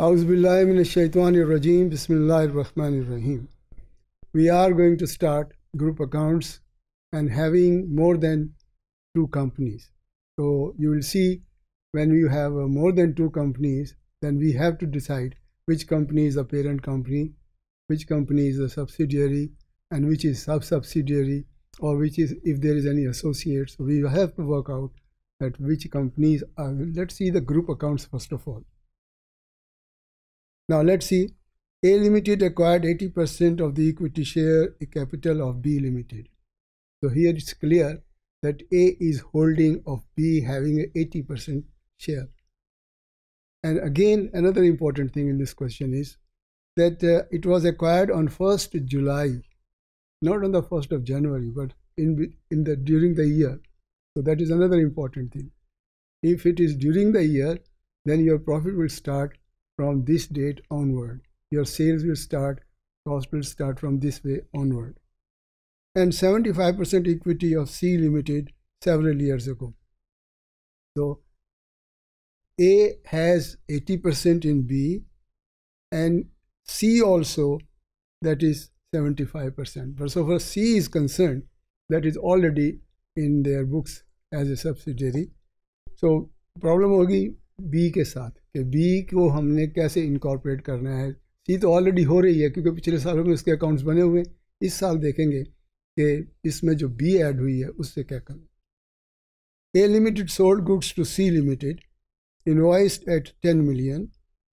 Rajim, Bismillahir We are going to start group accounts and having more than two companies. So you will see when you have uh, more than two companies, then we have to decide which company is the parent company, which company is the subsidiary, and which is sub-subsidiary, or which is if there is any associates. So we have to work out that which companies are. Let's see the group accounts first of all. Now let's see. A Limited acquired 80% of the equity share capital of B Limited. So here it's clear that A is holding of B having an 80% share. And again, another important thing in this question is that uh, it was acquired on 1st July, not on the 1st of January, but in, in the, during the year. So that is another important thing. If it is during the year, then your profit will start from this date onward. Your sales will start, cost will start from this way onward. And 75% equity of C Limited several years ago. So A has 80% in B and C also that is 75%. But so far C is concerned, that is already in their books as a subsidiary. So problem होगी B के साथ कि B को हमने कैसे incorporate करना है सी तो ऑलरेडी हो रही है क्योंकि पिछले सालों में उसके अकाउंट्स बने हुए हैं इस साल देखेंगे कि इसमें जो बी ऐड हुई है उससे क्या करें A limited sold goods to C limited invoiced at ten million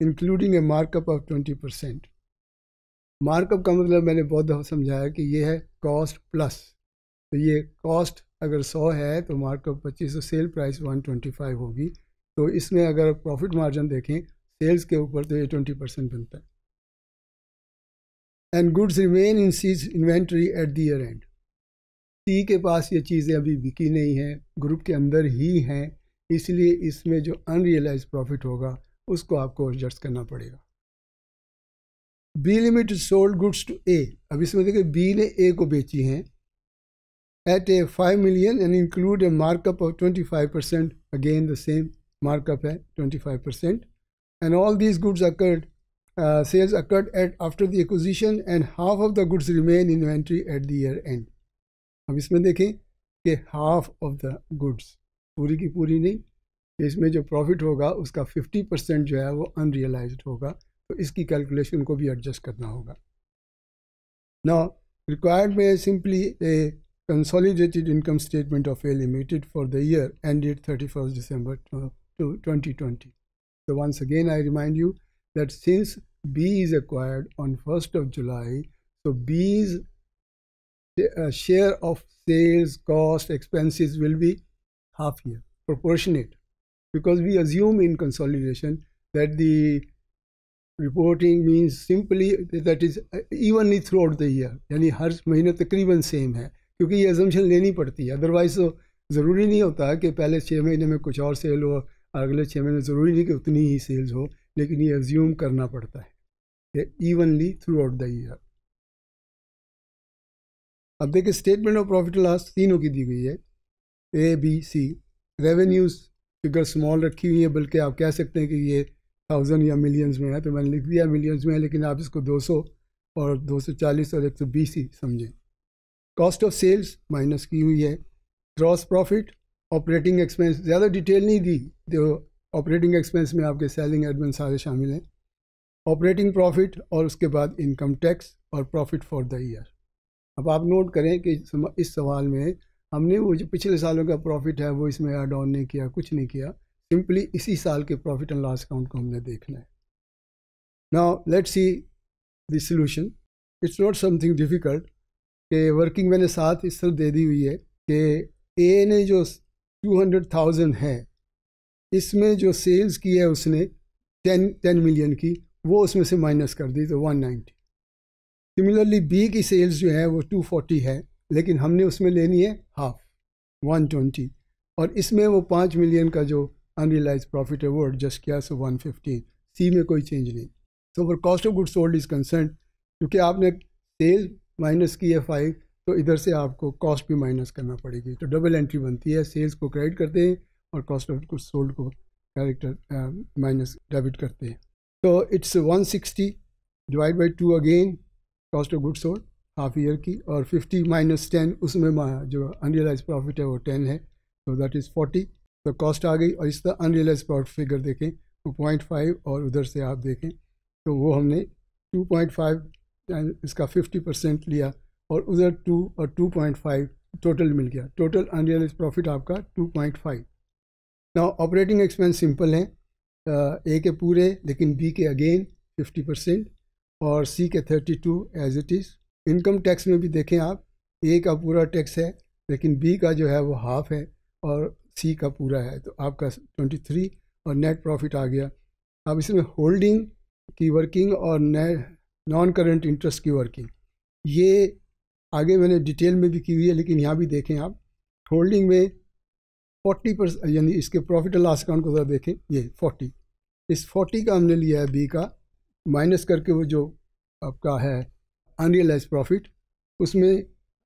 including a markup of twenty percent markup का मतलब मैंने बहुत दफ़ा समझाया कि ये है कॉस्ट प्लस तो ये कॉस्ट अगर सौ है तो मार्कअप पच्चीस सौ sale price one twenty five होगी तो इसमें अगर प्रॉफिट मार्जिन देखें सेल्स के ऊपर तो ये ट्वेंटी परसेंट बनता है and goods remain in C's inventory at the year end C के पास ये चीज़ें अभी बिकी नहीं हैं ग्रुप के अंदर ही हैं इसलिए इसमें जो अनरियलाइज प्रॉफिट होगा उसको आपको एडजस्ट करना पड़ेगा B limited sold goods to A अब इसमें देखिए बी ने ए को बेची हैं at a five million and include a markup of twenty five percent again the same markup hai 25% and all these goods occurred uh, sales occurred at after the acquisition and half of the goods remain in inventory at the year end ab isme dekhe कि half of the goods puri ki puri nahi isme jo profit hoga uska 50 percent जो है वो unrealised होगा तो इसकी calculation को भी adjust करना होगा ना रिक्वायर्ड में simply a consolidated income statement of A Limited for the year ended 31st December to 2020. So once again, I remind you that since B is acquired on 1st of July, so B's share of sales, cost, expenses will be half year, proportionate. Because we assume in consolidation that the reporting means simply that is even throughout the year. Yani har mahina takriban same hai. है क्योंकि ये assumption लेनी पड़ती है otherwise तो ज़रूरी नहीं होता कि पहले छः महीने में कुछ और सेल हो अगले छः महीने ज़रूरी नहीं कि उतनी ही सेल्स हो लेकिन ये एज्यूम करना पड़ता है evenly throughout the year अब देखिए स्टेटमेंट ऑफ प्रॉफिट लॉस तीनों की दी गई है A B C revenues figure small रखी हुई है बल्कि आप कह सकते हैं कि ये थाउजेंड या मिलियंस में है तो मैंने लिख दिया मिलियंस में है लेकिन आप इसको 200 और 240 और 120 ही समझें कॉस्ट ऑफ सेल्स माइनस की हुई है ग्रॉस प्रॉफिट ऑपरेटिंग एक्सपेंस ज़्यादा डिटेल नहीं दी जो ऑपरेटिंग एक्सपेंस में आपके सेलिंग एडमिन सारे शामिल हैं ऑपरेटिंग प्रॉफिट और उसके बाद इनकम टैक्स और प्रॉफिट फॉर द ईयर अब आप नोट करें कि इस सवाल में हमने वो जो पिछले सालों का प्रॉफिट है वो इसमें ऐड ऑन नहीं किया कुछ नहीं किया सिंपली इसी साल के प्रॉफिट एंड लॉस अकाउंट को हमने देखना है now let see the solution it's not something difficult कि वर्किंग मैंने साथ इस तरह दे दी हुई है कि ए ने जो टू हंड्रेड थाउजेंड है इसमें जो सेल्स की है उसने टेन टेन मिलियन की वो उसमें से माइनस कर दी तो वन नाइन्टी सिमिलरली बी की सेल्स जो है वो टू फोर्टी है लेकिन हमने उसमें लेनी है हाफ वन ट्वेंटी और इसमें वो पाँच मिलियन का जो अनरियलाइज प्रॉफिट है वो एडजस्ट किया सो वन फिफ्टीन सी में कोई चेंज नहीं so for cost of good sold is concern क्योंकि आपने सेल माइनस की है फाइव तो इधर से आपको कॉस्ट भी माइनस करना पड़ेगी तो डबल एंट्री बनती है सेल्स को क्रेडिट करते हैं और कॉस्ट ऑफ गुड्स सोल्ड को कैरेक्टर माइनस डेबिट करते हैं तो it's 160 sixty divide by two again cost of goods sold half year की और 50 माइनस टेन उसमें जो अनरियलाइज प्रॉफिट है वो 10 है तो दैट इज़ 40 तो कॉस्ट आ गई और इस तरह अनरियलाइज प्रॉफिट फिगर देखें तो पॉइंट फाइव और उधर से आप देखें तो वो हमने टू पॉइंट फाइव इसका फिफ्टी परसेंट लिया और उधर टू और टू पॉइंट फाइव टोटल मिल गया टोटल अनरियलाइज प्रॉफिट आपका टू पॉइंट फाइव ना ऑपरेटिंग एक्सपेंस सिंपल हैं ए के पूरे लेकिन बी के अगेन फिफ्टी परसेंट और सी के thirty two as it is income tax में भी देखें आप ए का पूरा टैक्स है लेकिन बी का जो है वो हाफ है और सी का पूरा है तो आपका ट्वेंटी थ्री और नेट प्रॉफिट आ गया अब इसमें होल्डिंग की वर्किंग और नॉन करेंट इंटरेस्ट की वर्किंग ये आगे मैंने डिटेल में भी की हुई है लेकिन यहाँ भी देखें आप होल्डिंग में फोर्टी परसेंट यानी इसके प्रॉफिट और लॉस अकाउंट को ज़रा देखें ये फोर्टी इस फोर्टी का हमने लिया है बी का माइनस करके वो जो आपका है अनरियलाइज प्रॉफिट उसमें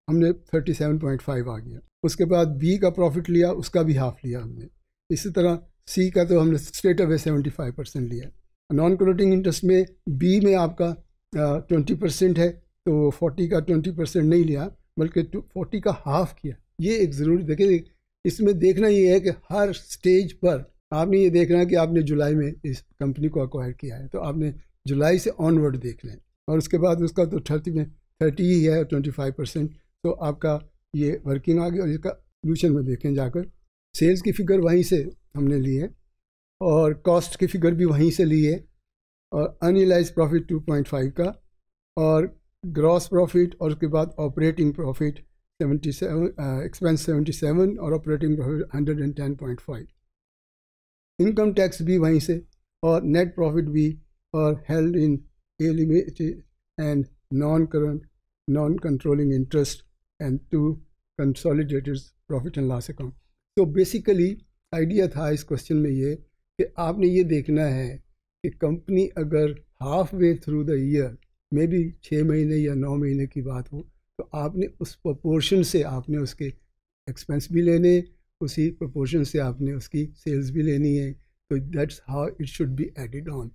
हमने 37.5 आ गया उसके बाद बी का प्रॉफिट लिया उसका भी हाफ लिया हमने इसी तरह सी का तो हमने स्ट्रेट अवे फाइव परसेंट लिया नॉन क्लोटिंग इंटरेस्ट में बी में आपका ट्वेंटी परसेंट है तो फोर्टी का ट्वेंटी परसेंट नहीं लिया बल्कि फोर्टी तो का हाफ किया ये एक ज़रूरी देखें इसमें देखना ये है कि हर स्टेज पर आपने ये देखना है कि आपने जुलाई में इस कंपनी को अक्वायर किया है तो आपने जुलाई से ऑनवर्ड देख लें और उसके बाद उसका तो थर्टी में थर्टी ही है ट्वेंटी फाइव परसेंट तो आपका ये वर्किंग आ गया और इसका सोल्यूशन में देखें जाकर सेल्स की फिगर वहीं से हमने ली है और कॉस्ट की फिगर भी वहीं से ली है और अनलाइज प्रॉफिट फाइव का और ग्रॉस प्रॉफिट और उसके बाद ऑपरेटिंग प्रॉफिट 77 एक्सपेंस 77 और ऑपरेटिंग प्रॉफिट 110.5 इनकम टैक्स भी वहीं से और नेट प्रॉफिट भी और held in eliminated and non current non controlling interest and to consolidated profit and loss account तो बेसिकली आइडिया था इस क्वेश्चन में ये कि आपने ये देखना है कि कंपनी अगर half way through the year मे भी छः महीने या नौ महीने की बात हो तो आपने उस प्रपोर्शन से आपने उसके एक्सपेंस भी लेने उसी प्रपोर्शन से आपने उसकी सेल्स भी लेनी है तो that's how it should be added on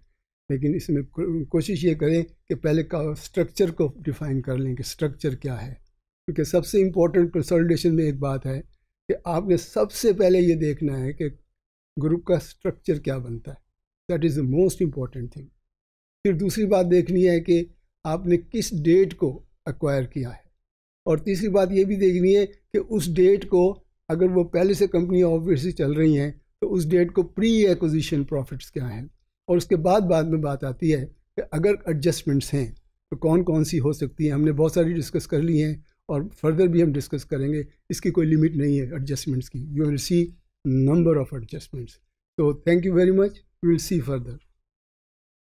लेकिन इसमें कोशिश ये करें कि पहले का स्ट्रक्चर को डिफाइन कर लें कि स्ट्रक्चर क्या है क्योंकि सबसे इम्पोर्टेंट कंसल्टेशन में एक बात है कि आपने सबसे पहले ये देखना है कि ग्रुप का स्ट्रक्चर क्या बनता है that is the most important thing फिर दूसरी बात देखनी है कि आपने किस डेट को एक्वायर किया है और तीसरी बात ये भी देखनी है कि उस डेट को अगर वो पहले से कंपनी ऑब्वियसली चल रही हैं तो उस डेट को प्री एक्विजिशन प्रॉफिट्स क्या हैं और उसके बाद बाद में बात आती है कि अगर एडजस्टमेंट्स हैं तो कौन कौन सी हो सकती हैं हमने बहुत सारी डिस्कस कर ली हैं और फर्दर भी हम डिस्कस करेंगे इसकी कोई लिमिट नहीं है एडजस्टमेंट्स की you will see number of adjustments तो thank you very much we will see further